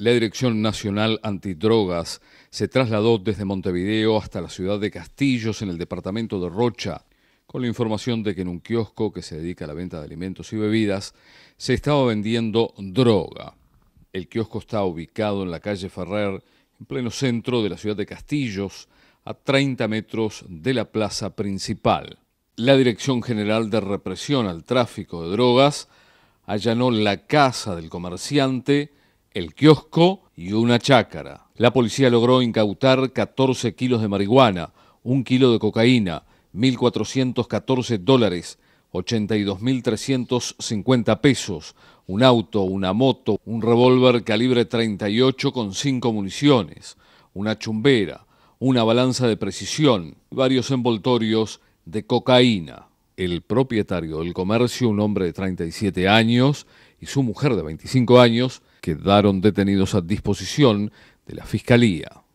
La Dirección Nacional Antidrogas se trasladó desde Montevideo hasta la ciudad de Castillos, en el departamento de Rocha, con la información de que en un kiosco que se dedica a la venta de alimentos y bebidas se estaba vendiendo droga. El kiosco está ubicado en la calle Ferrer, en pleno centro de la ciudad de Castillos, a 30 metros de la plaza principal. La Dirección General de Represión al Tráfico de Drogas allanó la casa del comerciante, el kiosco y una chácara. La policía logró incautar 14 kilos de marihuana, un kilo de cocaína, 1.414 dólares, 82.350 pesos, un auto, una moto, un revólver calibre 38 con 5 municiones, una chumbera, una balanza de precisión varios envoltorios de cocaína. El propietario del comercio, un hombre de 37 años, y su mujer de 25 años, quedaron detenidos a disposición de la Fiscalía.